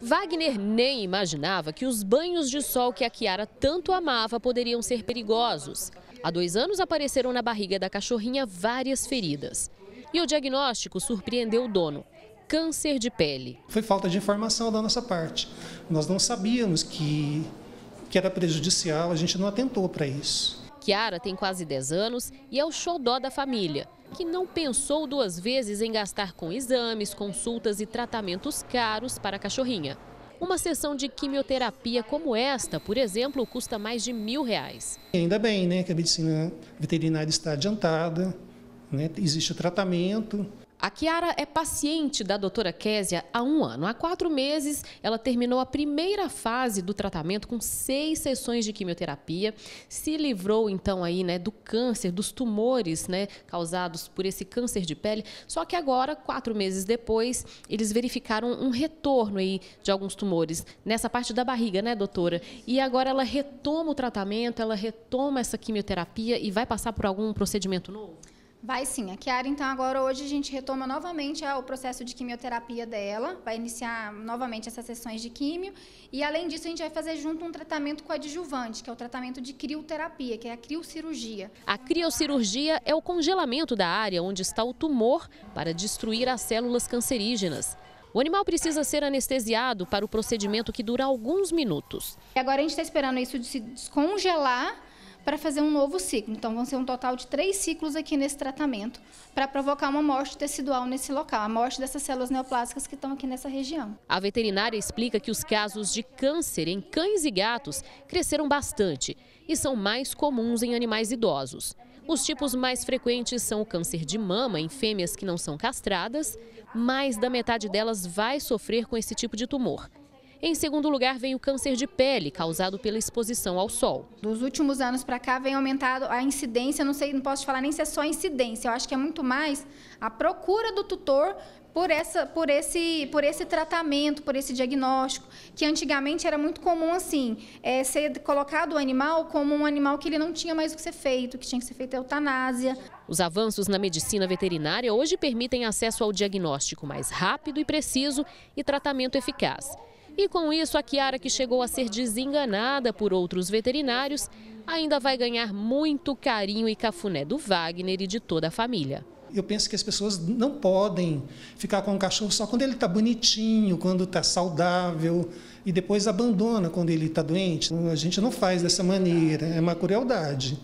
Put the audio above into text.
Wagner nem imaginava que os banhos de sol que a Kiara tanto amava poderiam ser perigosos. Há dois anos apareceram na barriga da cachorrinha várias feridas. E o diagnóstico surpreendeu o dono. Câncer de pele. Foi falta de informação da nossa parte. Nós não sabíamos que, que era prejudicial, a gente não atentou para isso. Kiara tem quase 10 anos e é o xodó da família que não pensou duas vezes em gastar com exames, consultas e tratamentos caros para a cachorrinha. Uma sessão de quimioterapia como esta, por exemplo, custa mais de mil reais. Ainda bem né, que a medicina veterinária está adiantada, né, existe tratamento. A Kiara é paciente da doutora Késia há um ano. Há quatro meses, ela terminou a primeira fase do tratamento com seis sessões de quimioterapia. Se livrou, então, aí, né, do câncer, dos tumores né, causados por esse câncer de pele. Só que agora, quatro meses depois, eles verificaram um retorno aí de alguns tumores nessa parte da barriga, né, doutora? E agora ela retoma o tratamento, ela retoma essa quimioterapia e vai passar por algum procedimento novo? Vai sim. A Kiara, então, agora hoje a gente retoma novamente ah, o processo de quimioterapia dela, vai iniciar novamente essas sessões de químio. E, além disso, a gente vai fazer junto um tratamento coadjuvante, que é o tratamento de crioterapia, que é a criocirurgia. A criocirurgia é o congelamento da área onde está o tumor para destruir as células cancerígenas. O animal precisa ser anestesiado para o procedimento que dura alguns minutos. E agora a gente está esperando isso de se descongelar para fazer um novo ciclo. Então, vão ser um total de três ciclos aqui nesse tratamento para provocar uma morte tecidual nesse local, a morte dessas células neoplásicas que estão aqui nessa região. A veterinária explica que os casos de câncer em cães e gatos cresceram bastante e são mais comuns em animais idosos. Os tipos mais frequentes são o câncer de mama em fêmeas que não são castradas, mais da metade delas vai sofrer com esse tipo de tumor. Em segundo lugar, vem o câncer de pele, causado pela exposição ao sol. Dos últimos anos para cá, vem aumentado a incidência, não sei, não posso falar nem se é só incidência, eu acho que é muito mais a procura do tutor por, essa, por, esse, por esse tratamento, por esse diagnóstico, que antigamente era muito comum assim, é, ser colocado o animal como um animal que ele não tinha mais o que ser feito, que tinha que ser feita eutanásia. Os avanços na medicina veterinária hoje permitem acesso ao diagnóstico mais rápido e preciso e tratamento eficaz. E com isso, a Kiara, que chegou a ser desenganada por outros veterinários, ainda vai ganhar muito carinho e cafuné do Wagner e de toda a família. Eu penso que as pessoas não podem ficar com o cachorro só quando ele está bonitinho, quando está saudável e depois abandona quando ele está doente. A gente não faz dessa maneira, é uma crueldade.